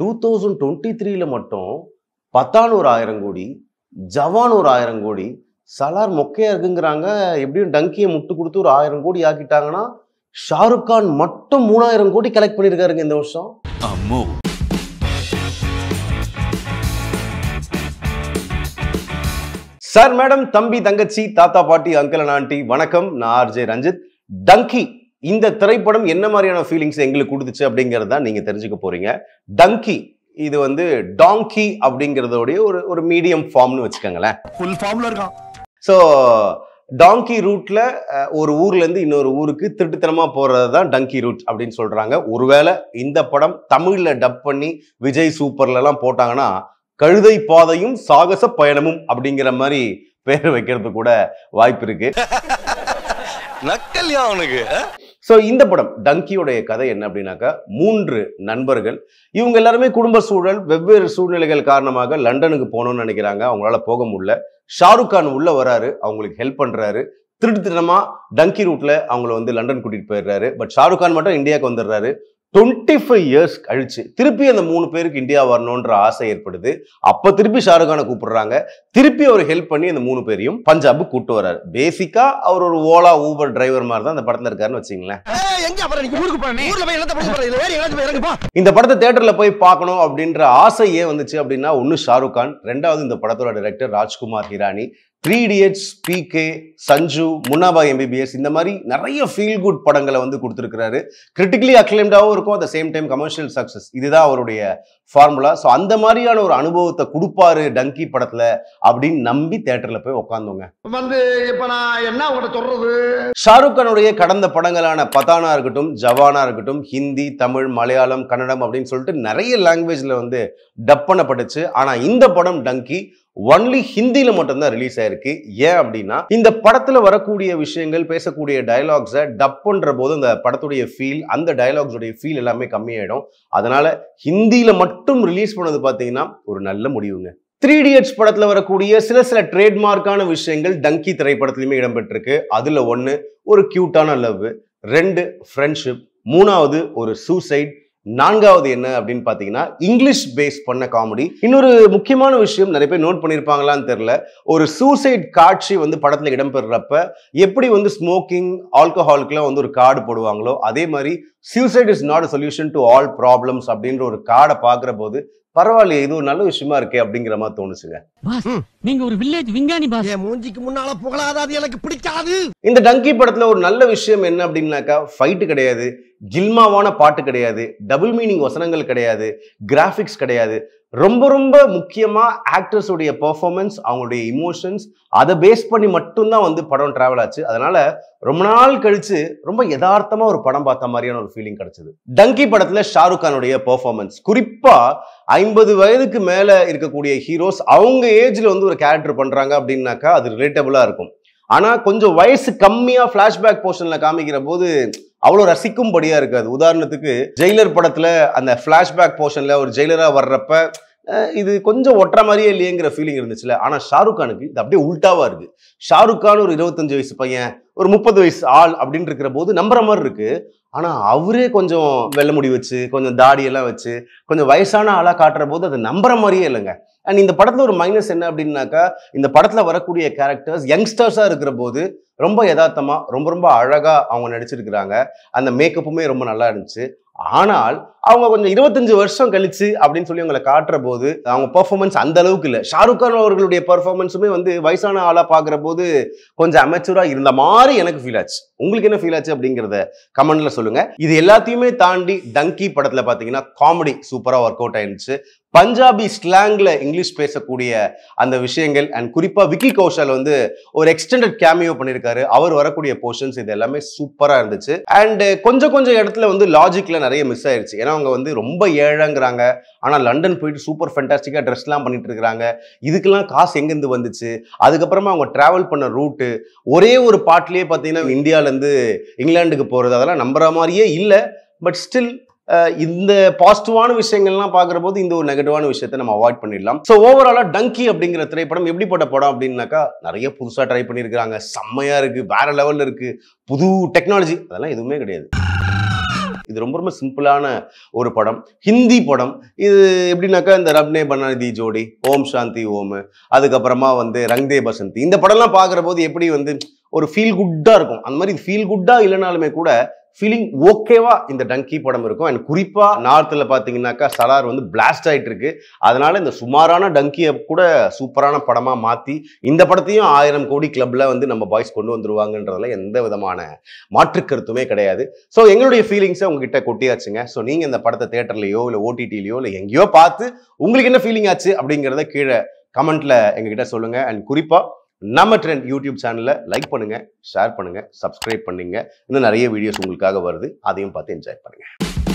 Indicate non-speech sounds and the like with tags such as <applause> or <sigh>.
two thousand twenty த்ரீல மட்டும் பத்தான் ஒரு ஆயிரம் கோடி ஜவான் ஒரு ஆயிரம் கோடி சலார் மொக்கையா இருக்குங்கிறாங்க எப்படியும் டங்கியை முட்டு கொடுத்து ஒரு ஆயிரம் கோடி ஆக்கிட்டாங்கன்னா ஷாருக் கான் மட்டும் மூணாயிரம் கோடி கலெக்ட் பண்ணியிருக்காருங்க இந்த வருஷம் அம்மோ சார் மேடம் தம்பி தங்கச்சி தாத்தா பாட்டி அங்கிள் அண்ட் ஆண்டி வணக்கம் நான் ஆர்ஜே ரஞ்சித் டங்கி இந்த திரைப்படம் என்ன மாதிரியான ஃபீலிங்ஸ் எங்களுக்கு கொடுத்துச்சு அப்படிங்கிறது தான் நீங்கள் தெரிஞ்சுக்க போறீங்க டங்கி இது வந்து டாங்கி அப்படிங்கிறதோடைய ஒரு ஒரு மீடியம் ஃபார்ம்னு வச்சுக்கோங்களேன் ஃபுல் ஃபார்ம்ல இருக்கான் ஸோ டாங்கி ரூட்ல ஒரு ஊர்ல இருந்து இன்னொரு ஊருக்கு திருட்டுத்தனமா போகிறது தான் டங்கி ரூட் அப்படின்னு சொல்றாங்க ஒருவேளை இந்த படம் தமிழில் டப் பண்ணி விஜய் சூப்பர்லலாம் போட்டாங்கன்னா கழுதை பாதையும் சாகச பயணமும் அப்படிங்கிற மாதிரி பேர் வைக்கிறது கூட வாய்ப்பு இருக்கு <laughs> நக்கல்யா அவனுக்கு ஸோ இந்த படம் டங்கியோடைய கதை என்ன அப்படின்னாக்கா மூன்று நண்பர்கள் இவங்க எல்லாருமே குடும்ப சூழல் வெவ்வேறு சூழ்நிலைகள் காரணமாக லண்டனுக்கு போகணும்னு நினைக்கிறாங்க அவங்களால போக முடியல ஷாருக் கான் உள்ள வராரு அவங்களுக்கு ஹெல்ப் பண்றாரு திருட்டுத்தனமா டங்கி ரூட்ல அவங்கள வந்து லண்டன் கூட்டிட்டு போயிடுறாரு பட் ஷாருக் கான் மட்டும் இந்தியாவுக்கு வந்துடுறாரு டுவெண்ட்டி ஃபைவ் இயர்ஸ் கழிச்சு திருப்பி அந்த மூணு பேருக்கு இந்தியா வரணுன்ற ஆசை ஏற்படுது அப்போ திருப்பி ஷாருக்கானை கூப்பிடுறாங்க திருப்பி அவர் ஹெல்ப் பண்ணி அந்த மூணு பேரையும் பஞ்சாபு கூட்டு வர்றாரு பேசிக்கா அவர் ஒரு ஓலா ஊபர் டிரைவர் மாதிரி தான் அந்த படத்தில் இருக்காருன்னு வச்சுங்களேன் இந்த படத்தை தேட்டர்ல போய் பார்க்கணும் அப்படின்ற ஆசை ஏன் வந்துச்சு அப்படின்னா ஒன்னு ஷாருக் கான் ரெண்டாவது இந்த படத்தோட director Rajkumar Hirani three idiots PK Sanju Munnabhai MBBS இந்த மாதிரி நிறைய ஃபீல் குட் படங்களை வந்து கொடுத்துருக்கிறாரு கிரிட்டிக்கலி அக்ளைம்டாகவும் இருக்கும் at the same time commercial success இதுதான் அவருடைய ஃபார்முலா ஸோ அந்த மாதிரியான ஒரு அனுபவத்தை கொடுப்பாரு டங்கி படத்தில் அப்படின்னு நம்பி தேட்டரில் போய் உட்காந்துங்க வந்து இப்போ நான் என்ன உங்களை சொல்றது ஷாருக் கானுடைய கடந்த படங்களான பதானா இருக்கட்டும் ஜவானா இருக்கட்டும் ஹிந்தி தமிழ் மலையாளம் கன்னடம் அப்படின்னு சொல்லிட்டு நிறைய லாங்குவேஜில் வந்து டப் பண்ணப்பட்டுச்சு ஆனால் இந்த படம் டங்கி ஒன்லி ஹிந்தியில் மட்டும்தான் ரிலீஸ் ஆயிருக்கு ஏன் அப்படின்னா இந்த படத்தில் வரக்கூடிய விஷயங்கள் பேசக்கூடிய டைலாக்ஸை டப் பண்ணுற போது அந்த படத்துடைய ஃபீல் அந்த டைலாக்ஸுடைய ஃபீல் எல்லாமே கம்மியாயிடும் அதனால ஹிந்தியில் மட்டும் ரிலீஸ் பண்ணது பார்த்தீங்கன்னா ஒரு நல்ல முடிவுங்க த்ரீ இடியட்ஸ் படத்தில் வரக்கூடிய சில சில ட்ரேட்மார்க்கான விஷயங்கள் டங்கி திரைப்படத்துலையுமே இடம்பெற்றிருக்கு அதில் ஒன்று ஒரு க்யூட்டான லவ் ரெண்டு ஃப்ரெண்ட்ஷிப் மூணாவது ஒரு சூசைட் நான்காவது என்ன அப்படின்னு பார்த்தீங்கன்னா இங்கிலீஷ் பேஸ் பண்ண காமெடி இன்னொரு முக்கியமான விஷயம் நிறைய பேர் நோட் பண்ணியிருப்பாங்களான்னு தெரில ஒரு சூசைட் காட்சி வந்து படத்தில் இடம்பெறப்ப எப்படி வந்து ஸ்மோக்கிங் ஆல்கஹாலுக்குலாம் வந்து ஒரு கார்டு போடுவாங்களோ அதே மாதிரி suicide is not solution to all problems அப்படின்ற ஒரு கார்டை பார்க்குற போது பரவாயில்லையே இது ஒரு நல்ல விஷயமா இருக்கே அப்படிங்கிற மாதிரி தோணுச்சுங்க நீங்க ஒரு வில்லேஜ் விஞ்ஞானி பாஸ் மூஞ்சிக்கு முன்னால புகழாதாது எனக்கு பிடிக்காது இந்த டங்கி படத்துல ஒரு நல்ல விஷயம் என்ன அப்படின்னாக்கா ஃபைட்டு கிடையாது ஜில்மாவான பாட்டு கிடையாது டபுள் மீனிங் வசனங்கள் கிடையாது கிராஃபிக்ஸ் கிடையாது ரொம்ப ரொம்ப முக்கியமாக ஆக்டர்ஸுடைய பர்ஃபார்மன்ஸ் அவங்களுடைய இமோஷன்ஸ் அதை பேஸ் பண்ணி மட்டும்தான் வந்து படம் ட்ராவல் ஆச்சு அதனால ரொம்ப நாள் கழிச்சு ரொம்ப யதார்த்தமாக ஒரு படம் பார்த்த மாதிரியான ஒரு ஃபீலிங் கிடச்சிது டங்கி படத்தில் ஷாருக் கானுடைய பர்ஃபார்மன்ஸ் குறிப்பாக ஐம்பது வயதுக்கு மேலே இருக்கக்கூடிய ஹீரோஸ் அவங்க ஏஜில் வந்து ஒரு கேரக்டர் பண்ணுறாங்க அப்படின்னாக்கா அது ரிலேட்டபுளாக இருக்கும் ஆனால் கொஞ்சம் வயசு கம்மியாக ஃப்ளாஷ்பேக் போர்ஷனில் காமிக்கிற போது அவ்வளோ ரசிக்கும்படியாக இருக்காது உதாரணத்துக்கு ஜெயிலர் படத்தில் அந்த ஃப்ளாஷ்பேக் போர்ஷனில் ஒரு ஜெயிலராக வர்றப்ப இது கொஞ்சம் ஒட்டுற மாதிரியே இல்லையேங்கிற ஃபீலிங் இருந்துச்சுல ஆனால் ஷாருக் கானுக்கு இது அப்படியே உல்ட்டாவாக இருக்குது ஷாருக் கான் ஒரு இருபத்தஞ்சு வயசு பையன் ஒரு முப்பது வயசு ஆள் அப்படின்னு இருக்கிற போது நம்புற மாதிரி இருக்குது ஆனால் அவரே கொஞ்சம் வெள்ள முடி வச்சு கொஞ்சம் தாடியெல்லாம் வச்சு கொஞ்சம் வயசான ஆளாக காட்டுற போது அதை நம்புற மாதிரியே இல்லைங்க அண்ட் இந்த படத்தில் ஒரு மைனஸ் என்ன அப்படின்னாக்கா இந்த படத்தில் வரக்கூடிய கேரக்டர்ஸ் யங்ஸ்டர்ஸாக இருக்கிற போது ரொம்ப யதார்த்தமாக ரொம்ப ரொம்ப அழகாக அவங்க நடிச்சிருக்கிறாங்க அந்த மேக்கப்புமே ரொம்ப நல்லா இருந்துச்சு ஆனால் அவங்க கொஞ்சம் இருபத்தஞ்சு வருஷம் கழிச்சு அப்படின்னு சொல்லி அவங்களை காட்டுற போது அவங்க பெர்ஃபார்மன்ஸ் அந்த அளவுக்கு இல்லை ஷாருக் கான் அவர்களுடைய பெர்ஃபார்மன்ஸுமே வந்து வயசான ஆளாக பார்க்குற போது கொஞ்சம் அமைச்சராக இருந்த மாதிரி எனக்கு ஃபீல் ஆச்சு உங்களுக்கு என்ன ஃபீல் ஆச்சு அப்படிங்கிறத கமெண்ட்ல சொல்லுங்க இது எல்லாத்தையுமே தாண்டி டங்கி படத்தில் பார்த்தீங்கன்னா காமெடி சூப்பராக ஒர்க் அவுட் ஆயிருந்துச்சு பஞ்சாபி ஸ்லாங்ல இங்கிலீஷ் பேசக்கூடிய அந்த விஷயங்கள் அண்ட் குறிப்பா விக்கி கௌஷல் வந்து ஒரு எக்ஸ்டெண்டட் கேமியோ பண்ணியிருக்காரு அவர் வரக்கூடிய போர்ஷன்ஸ் இது எல்லாமே சூப்பரா இருந்துச்சு அண்ட் கொஞ்சம் கொஞ்சம் இடத்துல வந்து லாஜிக்ல நிறைய மிஸ் ஆயிருச்சு ஏன்னா அவங்க வந்து ரொம்ப ஏழங்கிறாங்க ஆனா லண்டன் போயிட்டு சூப்பர் ஃபென்டாஸ்டிக்கா ட்ரெஸ் எல்லாம் பண்ணிட்டு இருக்காங்க இதுக்கெல்லாம் காசு எங்கேருந்து வந்துச்சு அதுக்கப்புறமா அவங்க டிராவல் பண்ண ரூட்டு ஒரே ஒரு பாட்டிலேயே பார்த்தீங்கன்னா இந்தியாவிலேருந்து இங்கிலாந்துக்கு போகிறது அதெல்லாம் நம்புற மாதிரியே இல்லை பட் ஸ்டில் இந்த பாசிட்டிவான விஷயங்கள்லாம் பார்க்குற போது இந்த ஒரு நெகட்டிவான விஷயத்த நம்ம அவாய்ட் பண்ணிடலாம் ஸோ ஓவராலாக டங்கி அப்படிங்கிற திரைப்படம் எப்படிப்பட்ட படம் அப்படின்னாக்கா நிறைய புதுசாக ட்ரை பண்ணியிருக்கிறாங்க செம்மையாக இருக்குது வேற லெவலில் இருக்குது புது டெக்னாலஜி அதெல்லாம் எதுவுமே கிடையாது இது ரொம்ப ரொம்ப சிம்பிளான ஒரு படம் ஹிந்தி படம் இது எப்படின்னாக்கா இந்த ரப்னே பனாதி ஜோடி ஓம் சாந்தி ஓம் அதுக்கப்புறமா வந்து ரங்தே பசந்தி இந்த படம்லாம் பார்க்குற போது எப்படி வந்து ஒரு ஃபீல் குட்டாக இருக்கும் அந்த மாதிரி ஃபீல் குட்டாக இல்லைனாலுமே கூட ஃபீலிங் ஓகேவா இந்த டங்கி படம் இருக்கும் அண்ட் குறிப்பாக நார்த்தில் பார்த்தீங்கன்னாக்கா சலார் வந்து பிளாஸ்ட் ஆகிட்டு இருக்கு அதனால இந்த சுமாரான டங்கியை கூட சூப்பரான படமாக மாற்றி இந்த படத்தையும் ஆயிரம் கோடி கிளப்பில் வந்து நம்ம பாய்ஸ் கொண்டு வந்துருவாங்கன்றதுல எந்த விதமான மாற்று கருத்துமே கிடையாது ஸோ எங்களுடைய ஃபீலிங்ஸை உங்ககிட்ட கொட்டியாச்சுங்க ஸோ நீங்கள் இந்த படத்தை தேட்டர்லையோ இல்லை ஓடிடியிலையோ இல்லை எங்கேயோ பார்த்து உங்களுக்கு என்ன ஃபீலிங் ஆச்சு அப்படிங்கிறத கீழே கமெண்ட்டில் எங்ககிட்ட சொல்லுங்கள் அண்ட் குறிப்பாக நம்ம ட்ரெண்ட் யூடியூப் சேனலில் லைக் பண்ணுங்கள் ஷேர் பண்ணுங்கள் சப்ஸ்கிரைப் பண்ணுங்கள் இன்னும் நிறைய வீடியோஸ் உங்களுக்காக வருது அதையும் பார்த்து என்ஜாய் பண்ணுங்கள்